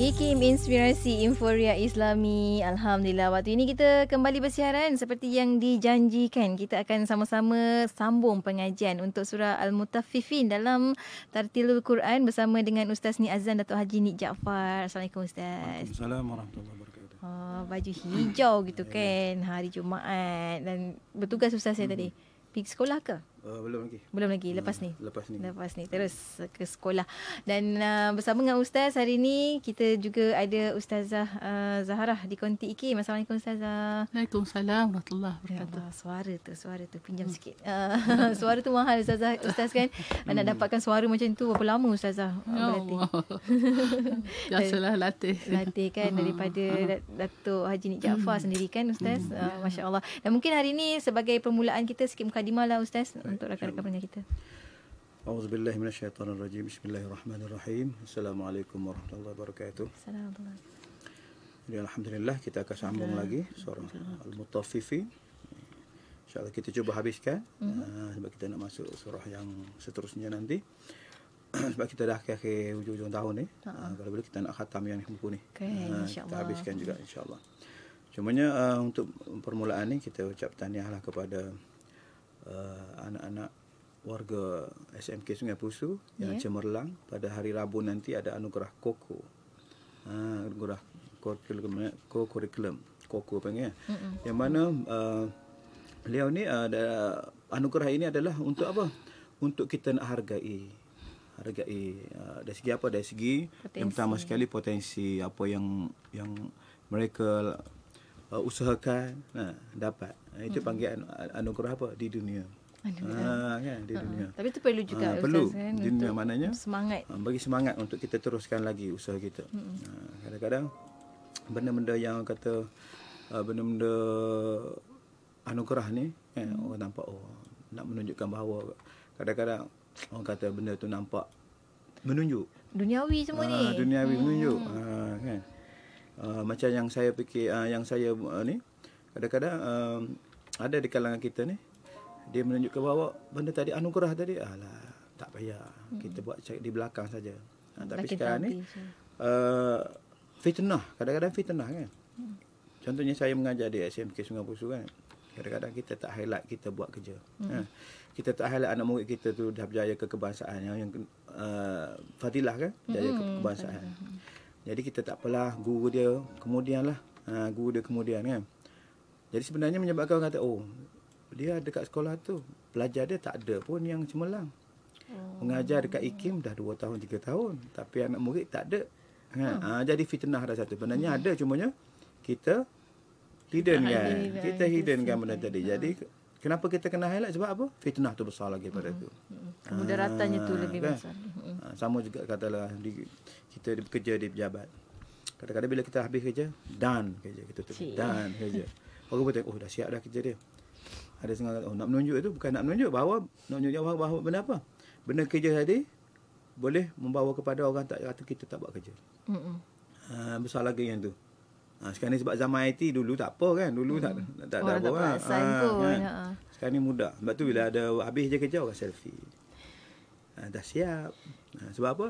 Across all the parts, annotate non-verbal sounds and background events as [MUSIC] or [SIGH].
IKIM Inspirasi Inforia Islami Alhamdulillah Waktu ini kita kembali bersiaran Seperti yang dijanjikan Kita akan sama-sama sambung pengajian Untuk surah Al-Mutafifin Dalam Tartilul Quran Bersama dengan Ustaz Ni Azan Dato' Haji Nik Jaafar Assalamualaikum Ustaz Assalamualaikum. Warahmatullahi Wabarakatuh oh, Baju hijau gitu ya. kan Hari Jumaat Dan bertugas susah saya hmm. tadi Pergi sekolah ke? Uh, belum lagi. Belum lagi lepas hmm, ni. Lepas ni. Lepas ni terus ke sekolah. Dan uh, bersama dengan ustaz hari ni kita juga ada ustazah uh, Zahara di Konti IK. Assalamualaikum ustazah. Waalaikumsalam warahmatullahi ya wabarakatuh. Ya, suara tu, suara tu pinjam hmm. sikit. Uh, [LAUGHS] suara tu mahal ustazah, ustaz kan. [LAUGHS] Hmm. Nak dapatkan suara macam tu berapa lama ustazah? Ya [LAUGHS] Biasalah latih. Latih kan uh daripada uh Datuk Haji Nik Jaafar hmm. sendiri kan ustaz. Hmm. Uh, ya. Masya-Allah. Dan mungkin hari ni sebagai permulaan kita sikit mukadimah lah ustaz. Baik untuk rakan-rakan pendengar kita. Auzubillahi minasyaitonirrajim. Bismillahirrahmanirrahim. Assalamualaikum warahmatullahi wabarakatuh. Assalamualaikum. Jadi alhamdulillah kita akan sambung lagi suara Al-Mutaffifi. InsyaAllah kita cuba habiskan uh sebab kita nak masuk surah yang seterusnya nanti. [CLEARS THROAT] sebab kita dah ke ke hujung-hujung tahun ni. uh kalau boleh kita nak khatam yang buku ni. Okay, uh, eh, kita habiskan juga insyaAllah. Cumanya uh, untuk permulaan ni kita ucap tahniahlah kepada Uh, anak-anak uh, warga SMK Sungai Pusu yang yeah. cemerlang pada hari Rabu nanti ada anugerah koko. Ha anugerah kurikulum eh, koko panggil. Eh. Mm-mm. Yang mana uh, beliau ni uh, ada anugerah ini adalah untuk apa? Untuk kita nak hargai hargai uh, dari segi apa dari segi potensi. yang pertama sekali potensi apa yang yang mereka uh, usahakan uh, dapat uh, itu hmm. panggil an- anugerah apa di dunia Ah, kan, di dunia. Uh, tapi itu perlu juga ah, perlu kan, dunia untuk mananya semangat ah, bagi semangat untuk kita teruskan lagi usaha kita ah, kadang-kadang benda-benda yang kata benda-benda anugerah ni kan, hmm. orang nampak oh nak menunjukkan bahawa kadang-kadang orang kata benda tu nampak menunjuk duniawi semua ah, ni duniawi hmm. menunjuk ah, kan Ah, macam yang saya fikir uh, yang saya uh, ni kadang-kadang uh, ada di kalangan kita ni dia menunjukkan bahawa benda tadi anugerah tadi alah tak payah hmm. kita buat cek di belakang saja uh, tapi Lakin sekarang ni uh, fitnah kadang-kadang fitnah kan hmm. contohnya saya mengajar di SMK Sungai Pusu kan kadang-kadang kita tak highlight kita buat kerja hmm. uh, kita tak highlight anak murid kita tu dah berjaya ke kebangsaan yang, yang uh, fadilah kan jaya hmm. ke hmm, kebangsaan hmm. Jadi kita tak apalah guru dia kemudian lah. Ha, guru dia kemudian kan. Jadi sebenarnya menyebabkan orang kata, oh dia dekat sekolah tu. Pelajar dia tak ada pun yang cemerlang. Hmm. Mengajar dekat IKIM dah 2 tahun, 3 tahun. Tapi anak murid tak ada. Ha, hmm. ha, jadi fitnah dah satu. Sebenarnya hmm. ada cumanya kita hidden kan. Kita hidden kan benda tadi. Ha. Jadi Kenapa kita kena highlight? Sebab apa? Fitnah tu besar lagi pada itu. hmm tu. Kemudaratannya ha, tu ah, lebih kan? besar. Ha, sama juga katalah di, kita bekerja di pejabat. Kadang-kadang bila kita habis kerja, done kerja. Kita tengok, done kerja. Orang pun tengok, oh dah siap dah kerja dia. Ada setengah kata, oh nak menunjuk itu. Bukan nak menunjuk, bahawa, nak menunjuk bahawa, bahawa benda apa? Benda kerja tadi, boleh membawa kepada orang tak kata kita tak buat kerja. hmm Ha, besar lagi yang tu. Ha, sekarang ni sebab zaman IT dulu tak apa kan. Dulu hmm. tak tak tak, tak kan? apa. Ha, kan? Ya. Sekarang ni mudah. Sebab tu bila ada habis je kerja orang selfie. Ha, dah siap. Ha, sebab apa?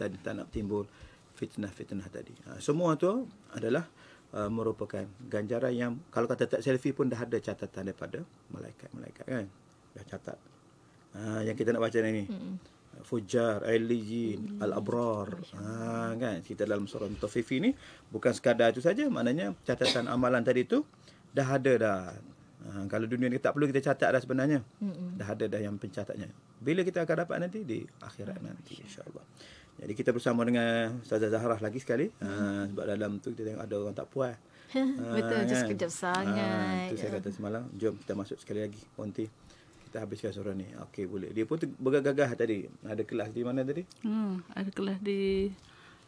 Tak, tak nak timbul fitnah-fitnah tadi. Ha, semua tu adalah Uh, merupakan ganjaran yang kalau kata tak selfie pun dah ada catatan daripada malaikat-malaikat kan dah catat uh, yang kita nak baca ni hmm fujar, aliyin, hmm. al-abrar. Ha, kan kita dalam surah Mutaffif ni bukan sekadar itu saja, maknanya catatan amalan tadi tu dah ada dah. Ha, kalau dunia ni tak perlu kita catat dah sebenarnya. Hmm. Dah ada dah yang pencatatnya. Bila kita akan dapat nanti di akhirat nanti Insyaallah. Jadi kita bersama dengan Ustazah Zahra lagi sekali. Ha, sebab dalam tu kita tengok ada orang tak puas. [LAUGHS] Ha, Betul, kan? just kejap ha, sangat. Ha, itu saya kata semalam. Jom kita masuk sekali lagi. Ponti kita habiskan seorang ni. Okey boleh. Dia pun bergagah-gagah tadi. Ada kelas di mana tadi? Hmm, ada kelas di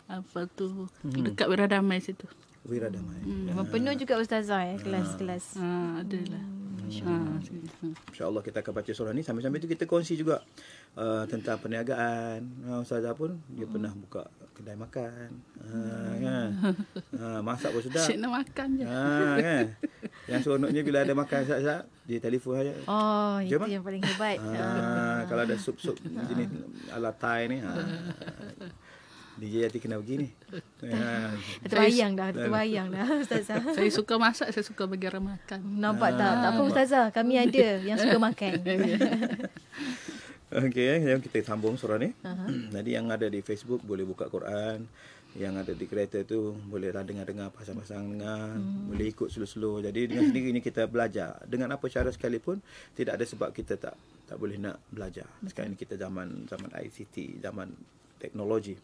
apa tu hmm. dekat Wiradamai situ. Wiradamai. Hmm. Ya. Penuh juga ustazah eh kelas-kelas. Ha, ha adalah. Hmm. Ah, InsyaAllah kita akan baca surah ni Sambil-sambil tu kita kongsi juga uh, Tentang perniagaan Ustazah pun dia hmm. pernah buka kedai makan uh, hmm. kan? Uh, [LAUGHS] masak pun sedap Asyik nak makan je uh, kan? [LAUGHS] Yang seronoknya bila ada makan sat-sat, dia telefon saja. Oh, itu ma? Ah. yang paling hebat. Ha, kalau ada sup-sup jenis ala Thai ni, ha. Ah. DJ Yati kena begini. Ha. [LAUGHS] Terbayang dah, terbayang dah Ustazah. [LAUGHS] Saya suka masak, saya suka bagi orang makan. Nampak ha, tak? Tak apa Ustazah, kami ada yang suka makan. [LAUGHS] Okey, jom eh, kita sambung surah ni. Uh-huh. Jadi yang ada di Facebook boleh buka Quran yang ada di kereta tu bolehlah dengar-dengar pasang-pasang dengar hmm. boleh ikut slow-slow jadi dengan sendirinya kita belajar dengan apa cara sekalipun tidak ada sebab kita tak tak boleh nak belajar sekarang ini kita zaman zaman ICT zaman teknologi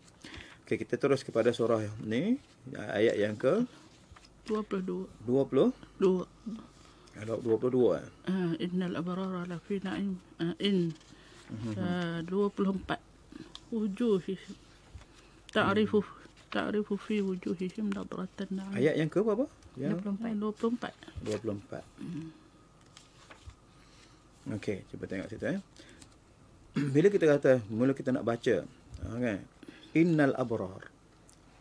okey kita terus kepada surah ni ayat yang ke 22 20 2 ayat 22 eh ah, innal abrara la fi na'im ah, in 24 mhm, mhm. ah, wujuh ta'rifu hmm ta'rifu fi wujuhihim nadrat an Ayat yang ke berapa? Yang 24. 24. 24. Okey, cuba tengok situ eh. [CLEARS THROAT] Bila kita kata mula kita nak baca, kan? Okay. Innal abrar.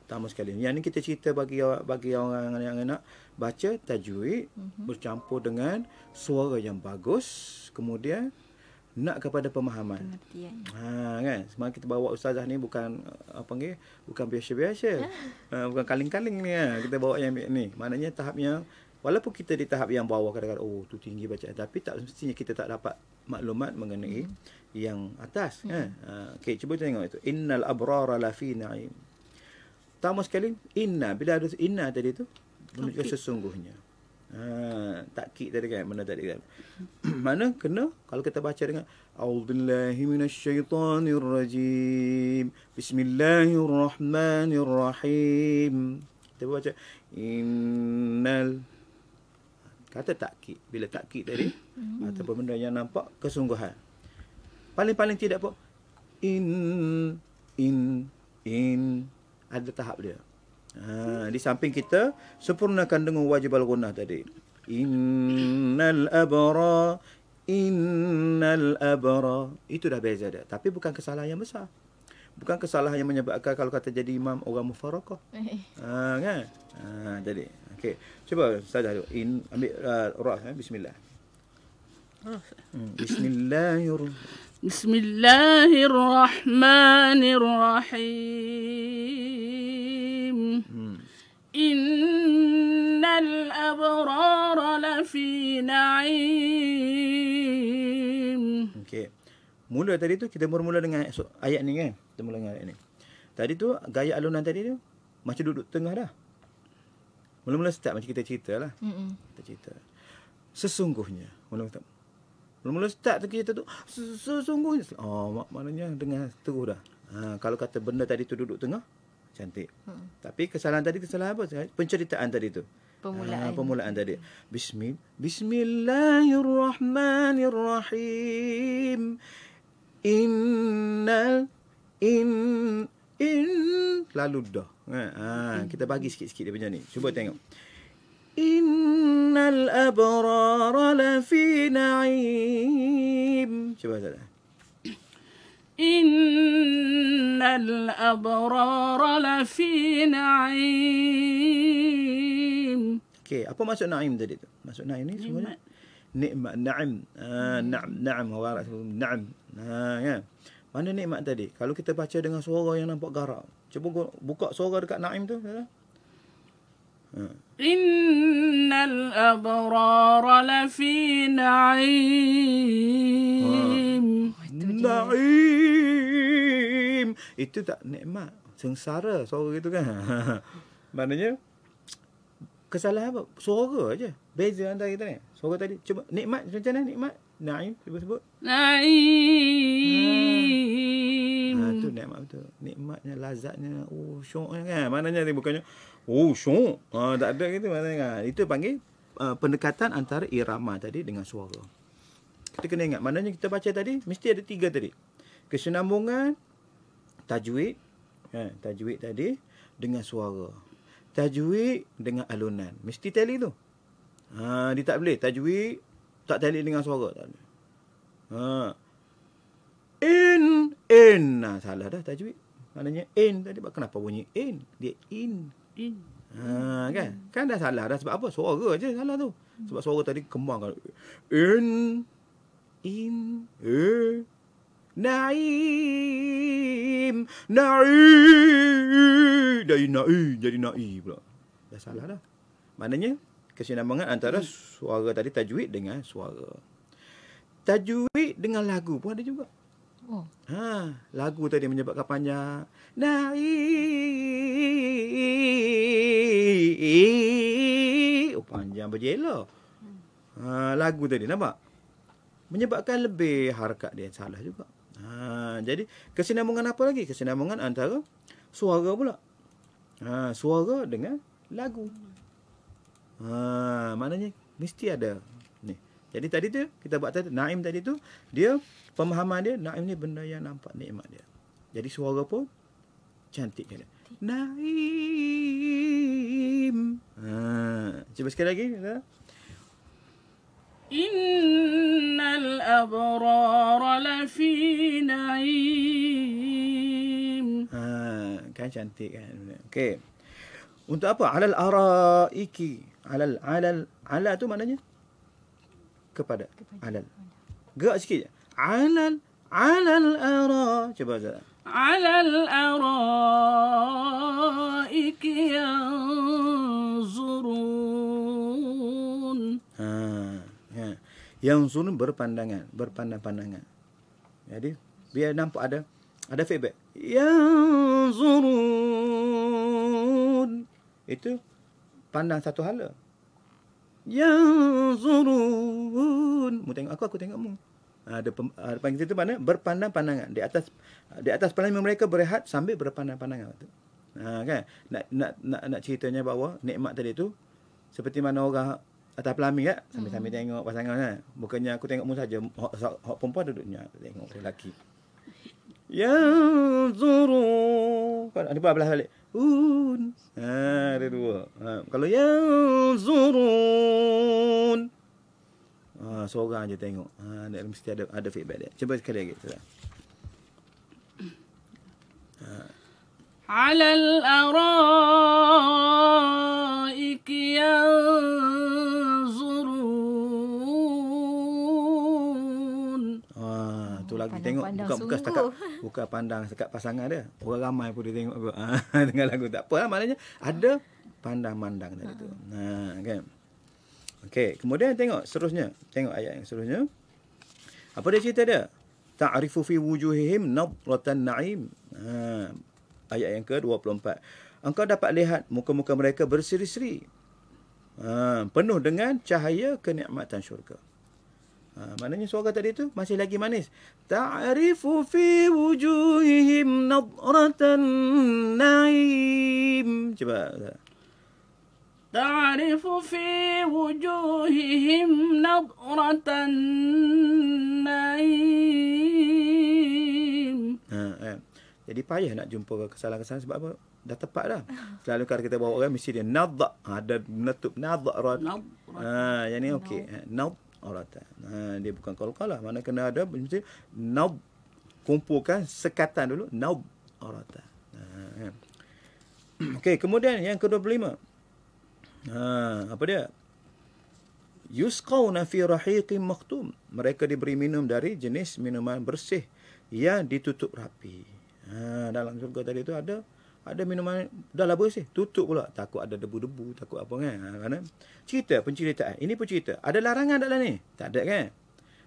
Pertama sekali. Yang ni kita cerita bagi bagi orang yang nak baca tajwid mm-hmm. bercampur dengan suara yang bagus, kemudian nak kepada pemahaman. Pengertian. Ha kan? Semalam kita bawa ustazah ni bukan eh, apa ni? Bukan biasa-biasa. [LAUGHS] Ha, bukan kaling-kaling ni ha. Kita bawa yang ni. Maknanya tahap yang walaupun kita di tahap yang bawah kadang-kadang oh tu tinggi bacaan tapi tak mestinya kita tak dapat maklumat mengenai hmm. yang atas hmm. kan? Ha. Okey, cuba tengok itu. Innal abrara lafi na'im. Tama sekali inna bila ada inna tadi tu menunjukkan sesungguhnya. Ha, tak kik tadi kan mana tadi kan. [CLEARS THROAT] Mana kena kalau kita baca dengan A'udzubillahi minasyaitonirrajim. Bismillahirrahmanirrahim. Kita baca innal kata tak takkid bila tak takkid tadi mhm. ataupun benda yang nampak kesungguhan paling-paling tidak pun in in in ada tahap dia Ha, di samping kita sempurnakan dengan wajib al-ghunnah tadi. Innal abara innal abara itu dah beza dah. tapi bukan kesalahan yang besar. Bukan kesalahan yang menyebabkan kalau kata jadi imam orang mufarraqah. Eh. Ha kan? Ha jadi okay, Cuba saja dulu in ambil uh, ra eh? bismillah. Oh. Hmm. Bismillahirrahmanirrahim. بسم الله الرحمن الرحيم إن الأبرار لفي نعيم okay. Mula tadi tu kita bermula dengan so, ayat ni kan Kita mula dengan ayat ni Tadi tu gaya alunan tadi tu Macam duduk tengah dah Mula-mula start macam kita cerita lah Mm-mm. Kita cerita Sesungguhnya Mula-mula start tu kita tu sesungguhnya. Oh, mak maknanya dengan teruk dah. Ha, kalau kata benda tadi tu duduk tengah, cantik. Hmm. Tapi kesalahan tadi kesalahan apa? Penceritaan tadi tu. Pemulaan. Ha, pemulaan tadi. Bismil Bismillahirrahmanirrahim. Innal in in lalu dah. Ha, ha hmm. kita bagi sikit-sikit dia punya ni. Cuba tengok. إن الأبرار لفي نعيم شو هذا إن الأبرار لفي نعيم Okay, apa maksud na'im tadi tu? Maksud na'im ni semuanya? Nikmat, na'im. Ah, na'im, na'im. Orang Arab sebut na'im. Ah, ya. Mana nikmat tadi? Kalau kita baca dengan suara yang nampak garam. Cuba buka suara dekat na'im tu. Ha? إن الأبرار لفي نعيم oh, نعيم itu tak nikmat sengsara suara gitu kan [LAUGHS] maknanya kesalahan apa suara aja, beza antara kita ni suara tadi cuba nikmat macam mana nikmat naim sebut sebut naim Ah tu hmm. nikmat betul. Nikmatnya, lazatnya, oh syoknya kan. Maknanya dia bukannya oh syok. Ah tak ada gitu maknanya. Kan? Itu panggil uh, pendekatan antara irama tadi dengan suara. Kita kena ingat maknanya kita baca tadi mesti ada tiga tadi. Kesinambungan tajwid kan tajwid tadi dengan suara. Tajwid dengan alunan. Mesti tali tu. Ha, dia tak boleh. Tajwid tak tali dengan suara. Tak Ha in in nah, salah dah tajwid maknanya in tadi kenapa bunyi in dia in in ha kan in. kan dah salah dah sebab apa suara aje salah tu sebab suara tadi kembang kan in in eh Naim Naim Dari Naim Jadi Naim pula Dah salah dah Maknanya kesinambungan antara hmm. suara tadi tajwid dengan suara Tajwid dengan lagu pun ada juga Oh. Ha, lagu tadi menyebabkan panjang. Naik. Oh, panjang berjela. Ha, lagu tadi nampak? Menyebabkan lebih harkat dia salah juga. Ha, jadi kesinambungan apa lagi? Kesinambungan antara suara pula. Ha, suara dengan lagu. Ha, maknanya mesti ada jadi tadi tu kita buat tadi Naim tadi tu dia pemahaman dia Naim ni benda yang nampak nikmat dia. Jadi suara pun cantik kan. Naim. Ha, cuba sekali lagi. Ha. Innal abrar lafi naim. Ha, kan cantik kan. Okey. Untuk apa? Alal araiki. Alal alal ala tu maknanya kepada, alal. Gerak sikit. Alal alal ara. Cuba ada. Alal ara ikyanzurun. Ha. Ya. Ha. Yang zurun berpandangan, berpandangan pandangan Jadi biar nampak ada ada feedback. Yang zurun. Itu pandang satu hala yanzurun. Mu tengok aku, aku tengok mu. Ada ha, depan kita tu mana? Berpandang pandangan di atas di atas pandangan mereka berehat sambil berpandang pandangan tu. Ha, kan? Nak, nak nak nak ceritanya bahawa nikmat tadi tu seperti mana orang atas pelamin kan? ya sambil-sambil hmm. tengok pasangan kan. Bukannya aku tengok mu saja, hok pompa duduknya tengok lelaki. [LAUGHS] Yanzurun. Kan ada belah balik. Un. Ha, ada dua. Ha, kalau yang zurun. Ha, seorang je tengok. Ha, ada, mesti ada, ada feedback dia. Cuba sekali lagi. Ha. Alal araiki yang kalau pandang tengok pandang buka buka setakat [LAUGHS] bukan pandang setakat pasangan dia. Orang ramai pun dia tengok apa. [LAUGHS] Ha, dengar lagu tak apalah ha, maknanya ada pandang-mandang dari tu. Ha. ha kan. Okey, kemudian tengok seterusnya. Tengok ayat yang seterusnya. Apa dia cerita dia? Ta'rifu fi wujuhihim nadratan na'im. Ha ayat yang ke-24. Engkau dapat lihat muka-muka mereka berseri-seri. Ha, penuh dengan cahaya kenikmatan syurga. Ha, maknanya suara tadi tu masih lagi manis. Ta'rifu fi wujuhihim nadratan na'im. Cuba. Ta'rifu fi wujuhihim nadratan na'im. Ha, ha. Jadi payah nak jumpa kesalahan-kesalahan sebab apa? Dah tepat dah. [LAUGHS] Selalu kalau kita bawa orang, mesti dia nadak. ada ha, menutup nadak. Nadak. Ha, yang ni okey. Nadak auratan. Ha, dia bukan kalau lah. Mana kena ada mesti naub kumpulkan sekatan dulu naub auratan. Ha, kan. [CLEARS THROAT] Okey, kemudian yang ke-25. Ha, apa dia? Yusqawna fi rahiqin maktum. Mereka diberi minum dari jenis minuman bersih yang ditutup rapi. Ha, dalam surga tadi itu ada ada minuman dah lah sih tutup pula takut ada debu-debu takut apa kan ha, kerana cerita penceritaan ini pun cerita ada larangan dalam ni tak ada kan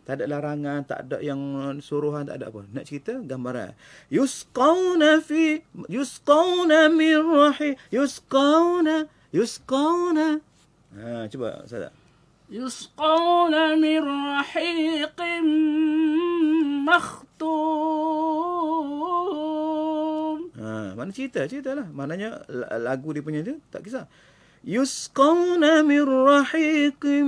tak ada larangan tak ada yang suruhan tak ada apa nak cerita gambaran yusqauna fi yusqauna min rahi yusqauna yusqauna ha cuba saya يسقون من رحيق مختوم mana cerita cerita lah maknanya lagu dia punya tu tak kisah yusqauna mir rahiqim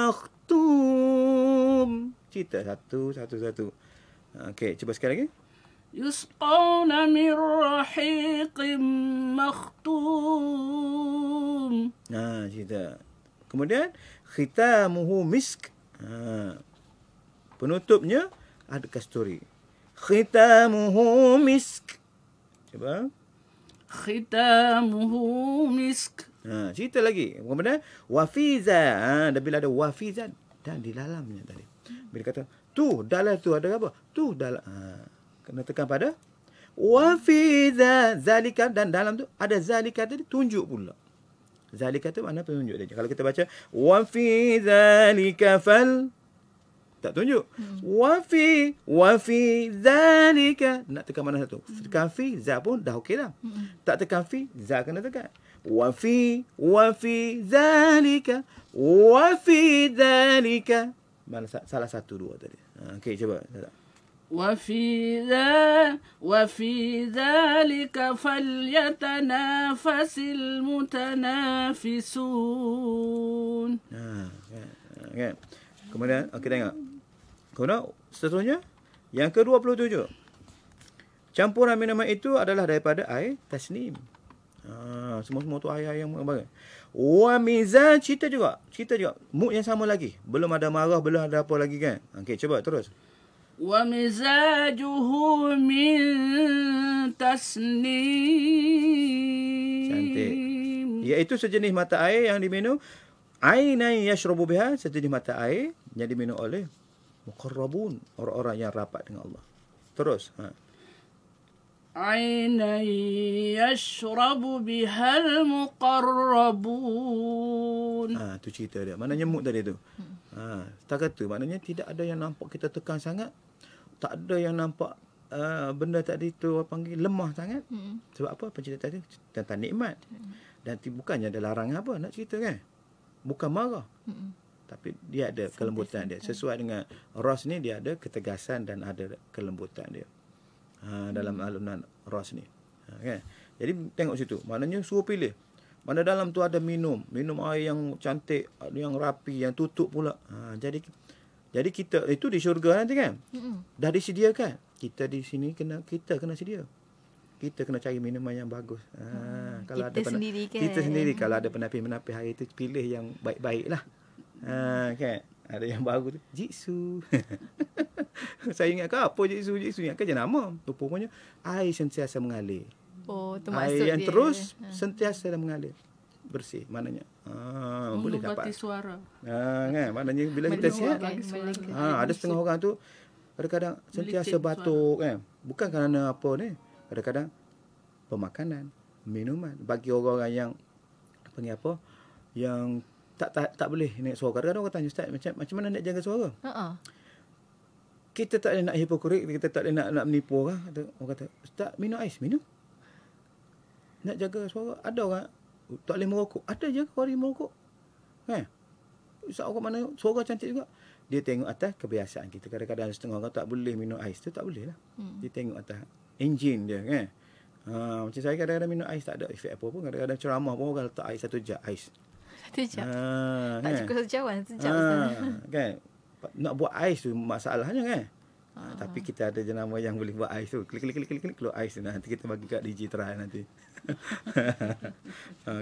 maktum cerita satu satu satu okey cuba sekali lagi yusqauna mir rahiqim maktum ha cerita kemudian khitamuhu misk ha penutupnya ada kasturi khitamuhu misk apa? Khitamuhu misk. Ha, cerita lagi. Kemudian wafiza. Ha, dan bila ada wafiza dan di dalamnya tadi. Bila kata tu dalam tu ada apa? Tu dalam. Ha, kena tekan pada wafiza zalika dan dalam tu ada zalika tadi tunjuk pula. Zalika tu mana penunjuk dia. Kalau kita baca wafiza zalika fal tak tunjuk. Hmm. Wa fi wa fi zalika. Nak tekan mana satu? Hmm. Tekan fi za pun dah okey dah. Hmm. Tak tekan fi za kena tekan. Wa fi wa fi zalika. Wa fi zalika. Mana salah satu dua tadi. Ha, okey cuba. وفي ذا وفي ذلك mutanafisun. المتنافسون. Ah, ha, okay, okay. Kemudian, okay, tengok. Kemudian seterusnya yang ke-27. Campuran minuman itu adalah daripada air tasnim Ha, semua-semua tu air-air yang apa? Wa mizan cerita juga. Cerita juga. Mood yang sama lagi. Belum ada marah, belum ada apa lagi kan. Okey, cuba terus. Wa mizajuhu min tasnim. Cantik. Iaitu sejenis mata air yang diminum. Ainai yashrubu biha. Sejenis mata air yang diminum oleh muqarrabun orang-orang yang rapat dengan Allah terus ha Aina yashrabu bihal muqarrabun. Ha, tu cerita dia. Mana nyemut tadi tu? Ha, tak kata maknanya tidak ada yang nampak kita tekan sangat. Tak ada yang nampak uh, benda tadi tu apa panggil lemah sangat. Hmm. Sebab apa? Apa tadi? Tentang nikmat. Hmm. Dan bukannya ada larangan apa nak cerita kan? Bukan marah. Hmm tapi dia ada Sintis. kelembutan dia sesuai dengan ros ni dia ada ketegasan dan ada kelembutan dia ha, dalam hmm. alunan ros ni ha, kan jadi tengok situ maknanya suruh pilih mana dalam tu ada minum minum air yang cantik yang rapi yang tutup pula ha, jadi jadi kita itu di syurga nanti kan hmm. dah disediakan kita di sini kena kita kena sedia kita kena cari minuman yang bagus. Ha, hmm. kalau kita ada sendiri pen- kan? Kita sendiri. Hmm. Kalau ada penapis-penapis hari itu, pilih yang baik-baik lah. Ah, kan ada yang baru tu Jitsu [LAUGHS] saya ingat kau apa Jitsu Jitsu ingat kan nama rupanya air sentiasa mengalir oh tu maksud air yang terus ha. sentiasa dan mengalir bersih maknanya ha, ah, Mengubati boleh dapat suara ha, kan maknanya bila kita sihat ha, ada setengah orang tu kadang-kadang sentiasa batuk kan bukan kerana apa ni kadang-kadang pemakanan minuman bagi orang-orang yang apa ni apa yang tak, tak tak boleh naik suara. Kadang-kadang orang tanya ustaz macam macam mana nak jaga suara? Ha Kita tak boleh nak hipokrit, kita tak boleh nak nak menipu orang. orang kata, ustaz minum ais, minum. Nak jaga suara, ada orang tak boleh merokok. Ada je orang yang merokok. Eh, Ustaz orang mana suara cantik juga. Dia tengok atas kebiasaan kita. Kadang-kadang setengah orang tak boleh minum ais tu tak boleh lah. Hmm. Dia tengok atas enjin dia kan. Ha, macam saya kadang-kadang minum ais tak ada efek apa pun. Kadang-kadang ceramah pun orang letak ais satu jak ais. Satu jam. Ha, ah, tak kan? cukup sejauh, jam kan? Satu jam. Ah, kan? Nak buat ais tu masalahnya kan? Ha, Tapi kita ada jenama yang boleh buat ais tu. Klik, klik, klik, klik, klik. Keluar ais tu. Nanti kita bagi kat DJ try nanti. [LAUGHS] Kan?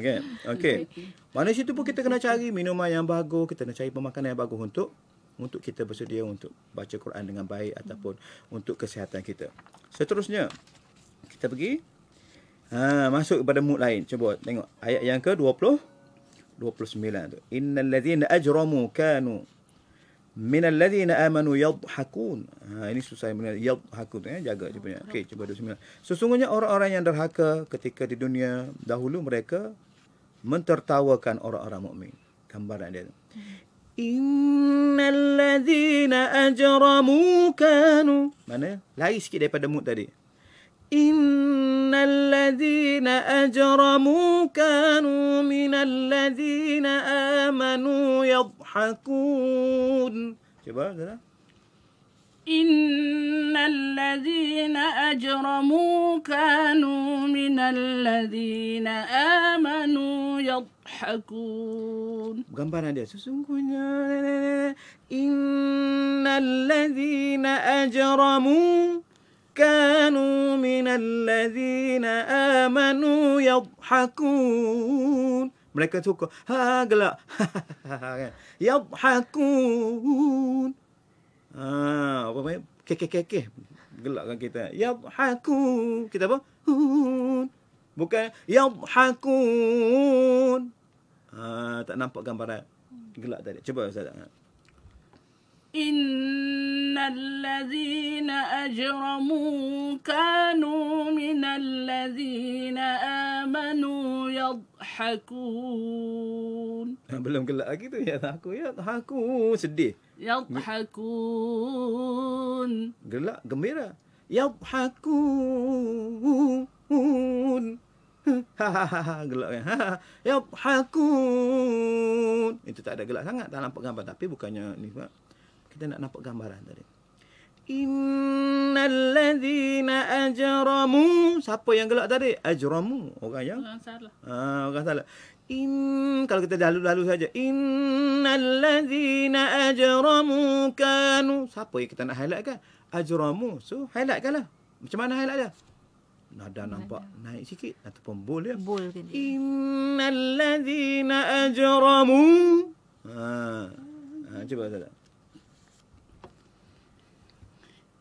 okay. Okay. Manusia itu pun kita kena cari minuman yang bagus. Kita kena cari pemakanan yang bagus untuk untuk kita bersedia untuk baca Quran dengan baik ataupun hmm. untuk kesihatan kita. Seterusnya, kita pergi ha, masuk kepada mood lain. Cuba tengok ayat yang ke-20. 29 innal ladzina ajramu kanu min alladhina amanu yadhhakun ha ini susah yang benar yadhhakun ya jaga cuba ya okey cuba 29 sesungguhnya orang-orang yang derhaka ketika di dunia dahulu mereka mentertawakan orang-orang mukmin gambaran dia tu innal ladzina ajramu kanu mana lain sikit daripada mud tadi إن الذين أجرموا كانوا من الذين آمنوا يضحكون إن الذين أجرموا كانوا من الذين آمنوا يضحكون gambaran dia sesungguhnya إن الذين أجرموا كانوا من الذين آمنوا يضحكون mereka tu ha, ha gelak [LAUGHS] ha, ha, kan? yadhakun ah apa main ke ke ke ke gelak kan kita yadhakun kita apa hun bukan yadhakun ah tak nampak gambaran gelak tadi cuba ustaz إن الذين أجرموا كانوا من الذين آمنوا يضحكون. belum gelak lagi tu ya aku ya sedih. يضحكون. gelak gembira. يضحكون. Ha, ha, ha, ha gelak kan. Ya. hakun. Itu tak ada gelak sangat tak nampak gambar tapi bukannya ni pak kita nak nampak gambaran tadi. Innal ladhina ajramu. Siapa yang gelak tadi? Ajramu. Orang yang? Orang salah. Ha, orang salah. In, kalau kita lalu-lalu saja. Innal ladhina ajramu kanu. Siapa yang kita nak highlight kan? Ajramu. So, highlight kan lah. Macam mana highlight dia? Nada nampak naik sikit ataupun bol ya. Bol kan dia. Innal ladhina ajramu. Ha. Ha, cuba tak?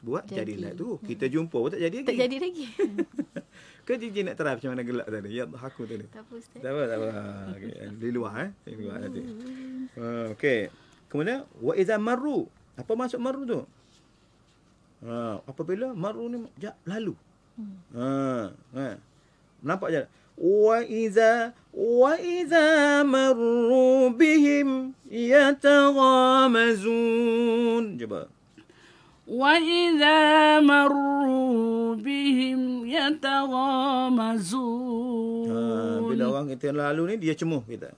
buat jadi. jadilah tu. Hmm. Kita jumpa pun tak jadi lagi. Tak jadi lagi. [LAUGHS] Ke cincin nak terap macam mana gelap tadi? Ya, aku tadi. Tak apa, Tak apa, tak apa. Eh, di luar, eh. Di luar hmm. tadi Uh, ah, okay. Kemudian, wa izah maru. Apa maksud maru tu? Uh, apabila maru ni jat, lalu. Hmm. Ah, eh. nampak je. Wa izah wa izah maru bihim yatagamazun. Cuba. Cuba. وإذا مروا بهم يتغامزون. آه, ha, orang itu yang lalu ni dia cemuh kita.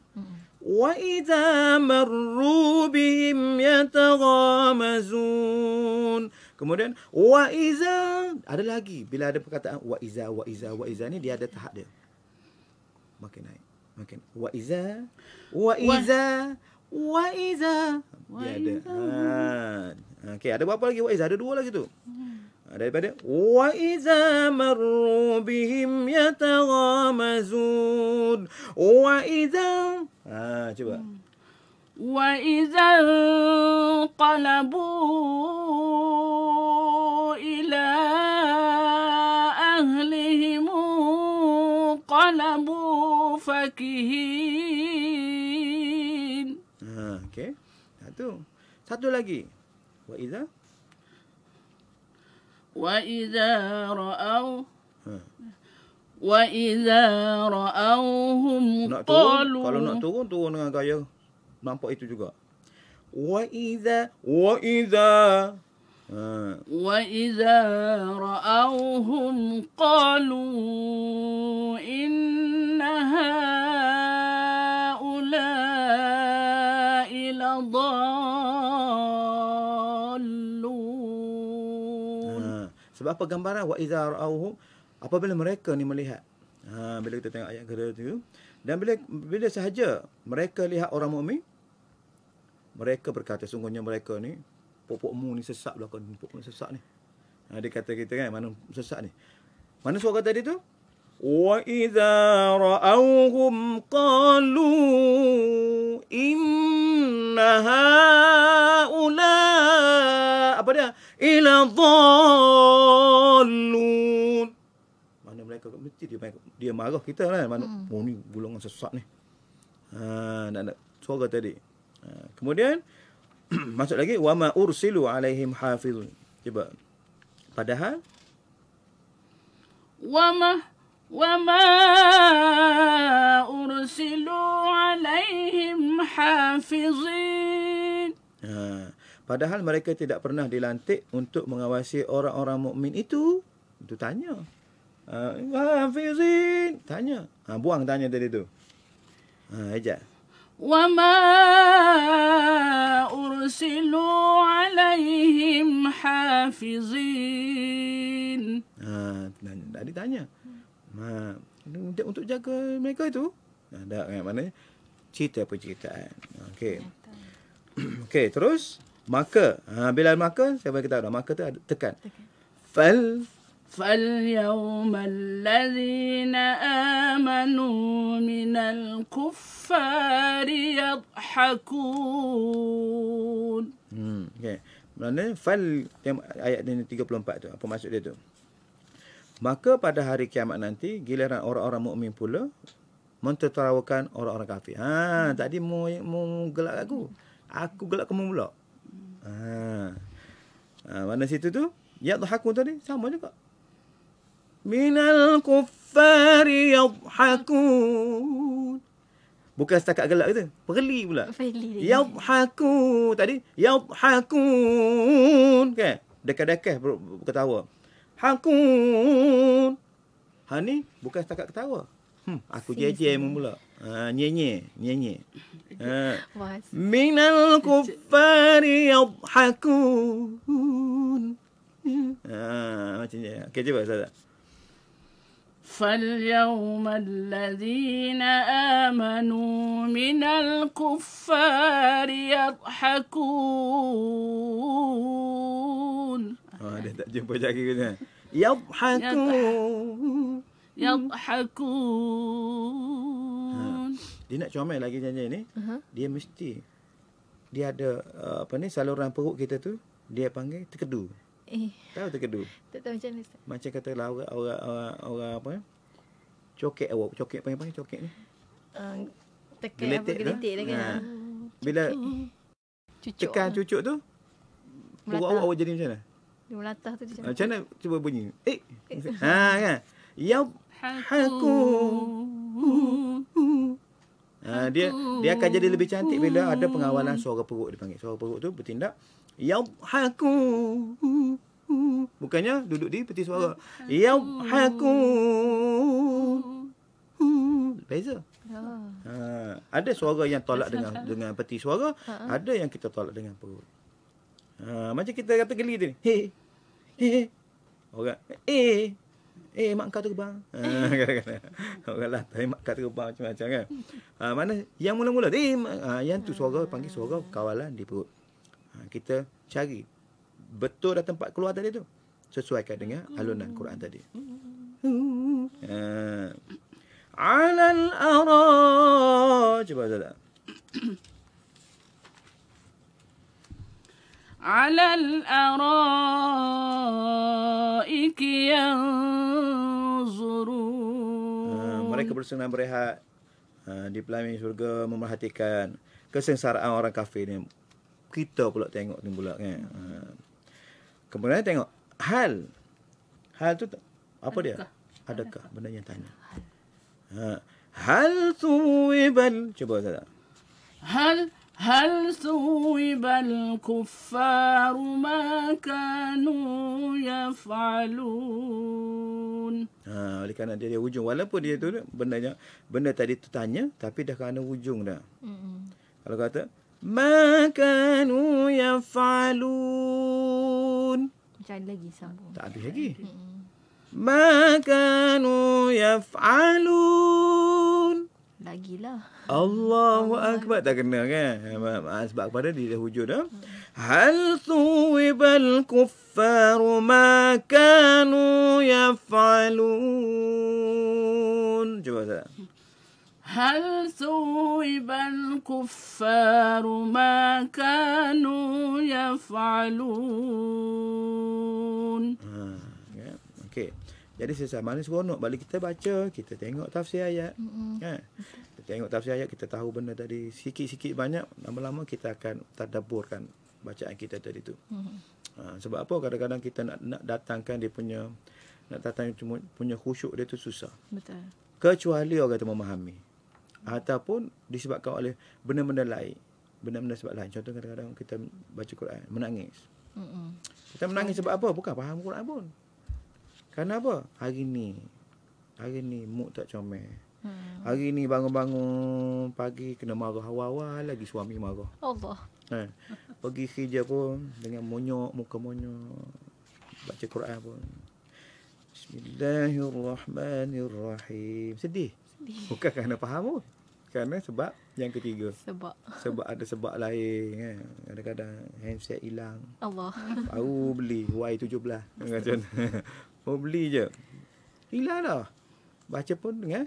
وإذا مروا بهم يتغامزون. Kemudian وإذا ada lagi bila ada perkataan وإذا وإذا وإذا ni dia ada tahap dia. Makin naik. Makin. وإذا وإذا وإذا وإذا. ada. Ha, Ha, okey, ada berapa lagi waiz? Ada dua lagi tu. Hmm. Daripada wa iza marru bihim yataghamazun. Wa iza. Ha, cuba. Hmm. Wa iza qalabu ila ahlihim qalabu fakihin. Ha, okey. Satu. Satu lagi. وإذا وإذا رأوا وإذا رأوهم قالوا قالوا kalau nak turun turun dengan gaya nampak itu juga وإذا وإذا وإذا رأوهم قالوا إن هؤلاء لضالون Sebab apa gambaran wa iza ra'auhum apabila mereka ni melihat. Ha bila kita tengok ayat kedua tu dan bila bila sahaja mereka lihat orang mukmin mereka berkata sungguhnya mereka ni popok pokokmu ni sesak belakang popok pokok ni sesak ni. Ha, dia kata kita kan mana sesak ni. Mana suara tadi tu? وإذا رأوهم قالوا إن هؤلاء إلى ضالون mana mereka mesti dia dia marah kita lah mana hmm. oh, ni golongan sesat ni ha nak nak suara tadi ha, kemudian [CLEARS THROAT] masuk lagi Wama ma ursilu alaihim hafizun cuba padahal wa ma وما أرسلوا عليهم حافظين ya. Padahal mereka tidak pernah dilantik untuk mengawasi orang-orang mukmin itu. Itu tanya. Ha, hafizin. Tanya. Ha, buang tanya tadi tu. Ha, ejak. Wa ma ursilu alaihim hafizin. Ha, tadi tanya. Ha, untuk jaga mereka itu, Ada ha, kan ha, mana? Cerita apa cerita? Okey. [CLEARS THROAT] Okey, terus maka. Ha, bila maka, siapa kita ada maka tu ada tekan. Fal فاليوم الذين amanu من الكفار يضحكون. Hmm, okay. Mana fal ayat ini 34 tu? Apa maksud dia tu? Hmm. Maka pada hari kiamat nanti giliran orang-orang mukmin pula menterawakan orang-orang kafir. Ha hmm. tadi mu, mu gelak aku. Aku gelak kamu pula. Hmm. Ha. Ha mana situ tu? Ya, Yadhhaku tadi sama juga. Minal kuffari yadhhakun. Bukan setakat gelak kata. Perli pula. Perli. Yadhhaku tadi yadhhakun. Kan? Okay. dekah dekah ketawa hakun. Ha ni bukan setakat ketawa. Hmm, aku jejer memang pula. Ha nyenye, nyenye. Ha. Minal kufari hakun. Ha macam ni. Okey cuba saya. فاليوم الذين آمنوا من الكفار يضحكون. Oh, dia tak jumpa jari kena. يضحكون يضحكون dia nak comel lagi janji ni uh-huh. dia mesti dia ada uh, apa ni saluran perut kita tu dia panggil terkedu eh tahu terkedu tak tahu macam ni macam kata lah orang orang orang, orang apa ni cokek awak cokek panggil panggil cokek ni uh, tekan apa gelitik lah kan ha. bila cucuk tekan cucuk tu Perut awak, awak jadi macam mana? Melatah tu macam Macam mana cuba bunyi Eh, eh. Ha kan Ya Haku ha, Dia dia akan jadi lebih cantik Bila ada pengawalan suara perut Dia panggil suara perut tu bertindak Ya Haku Bukannya duduk di peti suara Ya Haku Beza. Ya. Ha, ada suara yang tolak dengan [LAUGHS] dengan peti suara, ha. ada yang kita tolak dengan perut. Ha, macam kita kata geli ni. Hei, Eh. Orang, eh, eh, mak kau terbang. Kata-kata. [LAUGHS] Orang latar, Tapi mak kau terbang macam-macam kan. Ha, mana, yang mula-mula, eh, ha, yang tu suara, panggil suara kawalan di perut. Ha, kita cari. Betul dah tempat keluar tadi tu. Sesuaikan dengan alunan Quran tadi. Ha. Alal arah. Cuba, Zadah. على الأرائك ينظرون ah, mereka bersenang berehat ah, di pelamin syurga memerhatikan kesengsaraan orang kafir ni kita pula tengok ni pula kan ah. kemudian tengok hal hal tu apa dia adakah benda yang tanya hal tu ibal cuba saya hal هل ثوب الكفار ما كانوا يفعلون ha, oleh kerana dia, hujung walaupun dia tu benda yang benda tadi tu tanya tapi dah kena hujung dah kalau kata ma kanu yafalun macam lagi sambung tak habis lagi ma kanu yafalun Lagi lah. Allahu Akbar. Tak kena kan? Sebab kepada dia dah wujud. Ha? Hal thuwibal kuffaru ma kanu yaf'alun. Cuba saya. هل ثوب الكفار ما كانوا يفعلون Jadi sesama ni seronok balik kita baca, kita tengok tafsir ayat. Mm-hmm. Kan? Kita tengok tafsir ayat, kita tahu benda tadi sikit-sikit banyak, lama-lama kita akan tadabburkan bacaan kita tadi tu. Mm-hmm. Ha, sebab apa? Kadang-kadang kita nak nak datangkan dia punya nak datang punya khusyuk dia tu susah. Betul. Kecuali orang tu memahami. Ataupun disebabkan oleh benda-benda lain. Benda-benda sebab lain. Contoh kadang-kadang kita baca Quran, menangis. Mm-mm. Kita menangis sebab apa? Bukan faham Quran pun. Kerana apa? Hari ni. Hari ni mood tak comel. Hmm. Hari ni bangun-bangun pagi kena marah awal-awal lagi suami marah. Allah. Ha. Pergi kerja pun dengan monyok, muka monyok. Baca Quran pun. Bismillahirrahmanirrahim. Sedih. Sedih. Bukan kerana faham pun. Kerana sebab yang ketiga. Sebab. Sebab ada sebab lain. Kan? Kadang-kadang handset hilang. Allah. Baru beli Y17. Kadang-kadang. [LAUGHS] Mau beli je. Hilah lah. Baca pun dengan ya.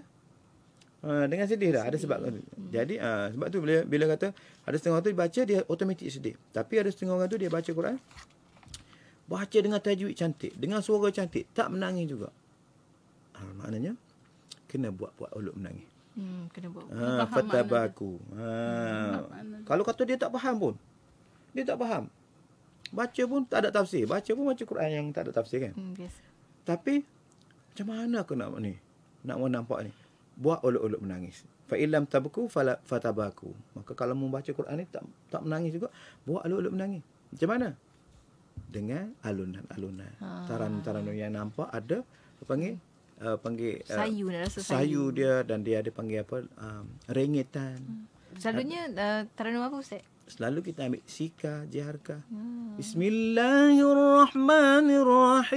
uh, ha, dengan sedih dah. Ada sebab. Hmm. Jadi uh, sebab tu bila, bila kata ada setengah orang tu baca dia otomatik sedih. Tapi ada setengah orang tu dia baca Quran. Baca dengan tajwid cantik. Dengan suara cantik. Tak menangis juga. Ha, uh, maknanya kena buat-buat olok menangis. Hmm, kena buat. Ha, kena faham fatabaku. Ha. Hmm, Kalau kata dia tak faham pun. Dia tak faham. Baca pun tak ada tafsir. Baca pun baca Quran yang tak ada tafsir kan. Hmm, tapi macam mana aku nak ni? Nak mau nampak ni. Buat olok-olok menangis. Fa illam tabku fala fatabaku. Maka kalau membaca Quran ni tak tak menangis juga, buat olok-olok menangis. Macam mana? Dengan alunan-alunan. Ha. Taran-taran yang nampak ada apa panggil? Uh, panggil uh, sayu, rasa sayu sayu dia dan dia ada panggil apa um, rengitan hmm. selalunya uh, eh, teranum apa ustaz selalu kita ambil sika jiharka hmm. Ya. bismillahirrahmanirrahim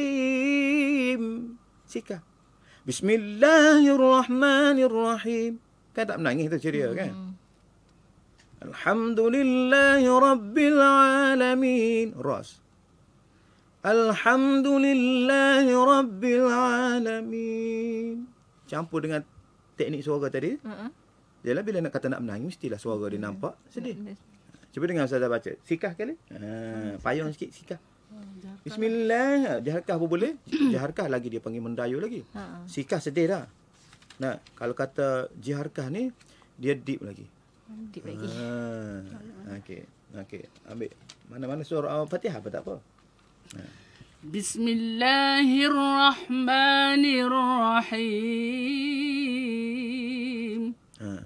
sika bismillahirrahmanirrahim kan tak menangis tu ceria hmm. kan alhamdulillahirabbil alamin ras alhamdulillahirabbil campur dengan teknik suara tadi hmm. Jadi bila nak kata nak menangis mestilah suara dia nampak sedih. Hmm. Cuba dengar dah baca. Sikah kali? Ha, payung sikit, sikah. Oh, Bismillah. Jaharkah pun boleh. [CLEARS THROAT] Jaharkah lagi dia panggil mendayu lagi. Ha, ha. Sikah sedih dah. Nah, kalau kata Jaharkah ni, dia deep lagi. Deep lagi. Ha. Okey. Okey. Ambil. Mana-mana surah Al-Fatihah apa tak apa. Ha. Bismillahirrahmanirrahim. Ha.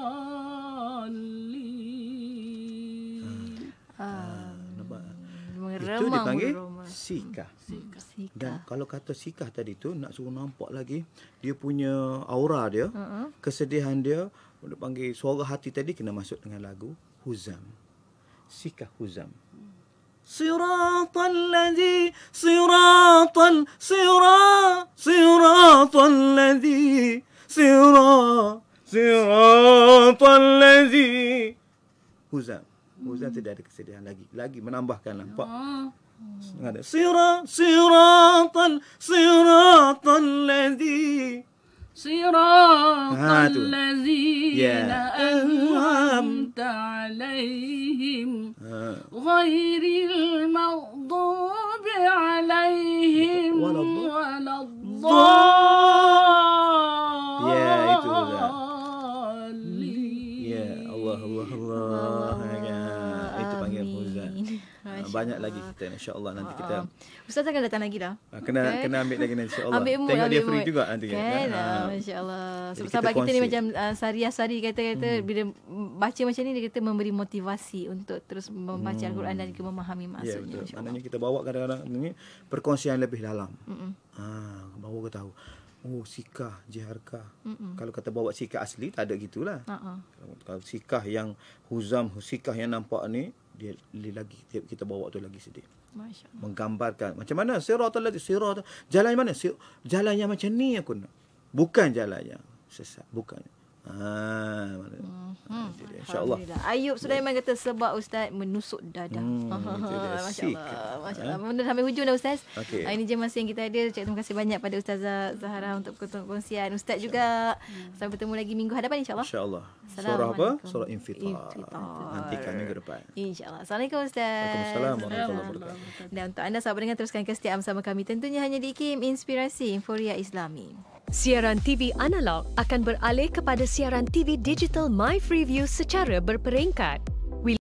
itu dipanggil sikah. Dan kalau kata sikah tadi tu nak suruh nampak lagi dia punya aura dia, uh-huh. kesedihan dia, dia panggil suara hati tadi kena masuk dengan lagu huzam. Sikah huzam. Siratal ladzi siratal sira siratal ladzi sira siratal ladzi huzam. Muzan hmm. tidak ada kesedihan lagi. Lagi menambahkan nampak. Lah. Oh. Hmm. Sirat, siratan, siratan lezi. Sirat al-lazina ha, an'amta alaihim ha. Ghairil maghdubi alaihim Waladdaa banyak lagi kita insya Allah nanti kita ah, ah. ustaz akan datang lagi dah ah, kena okay. kena ambil lagi nanti, insyaallah tengok dia free juga nanti kan insyaallah kan? sebab kita ni macam uh, sari-sari kata-kata hmm. bila baca macam ni dia kata memberi motivasi untuk terus membaca hmm. al-Quran dan juga memahami ya, maksudnya yeah, Allah. maknanya kita bawa kadang-kadang ni perkongsian lebih dalam hmm. ha baru kita tahu Oh sikah jiharka. Mm-mm. Kalau kata bawa sikah asli tak ada gitulah. Uh-uh. Kalau sikah yang huzam, sikah yang nampak ni dia, dia lagi kita bawa tu lagi sedih. masya Menggambarkan macam mana siratul ladzi sirat jalan mana? Sir, jalan yang macam ni aku nak. Bukan jalan yang sesat, bukan. Ha, Hmm. InsyaAllah Ayub Sulaiman kata Sebab Ustaz menusuk dada hmm, Allah. Masya Allah. Sampai hujung dah Ustaz okay. Ini je masa yang kita ada Terima kasih banyak pada Ustaz Zahara Untuk perkongsian Ustaz juga hmm. Sampai bertemu lagi minggu hadapan InsyaAllah InsyaAllah Surah apa? Surah Infitar, Infitar. Nantikan minggu depan InsyaAllah Assalamualaikum Ustaz Waalaikumsalam Dan untuk anda sahabat dengan Teruskan kesetiaan bersama kami Tentunya hanya di Kim Inspirasi Inforia Islami Siaran TV analog akan beralih kepada siaran TV digital MyFreeView secara berperingkat.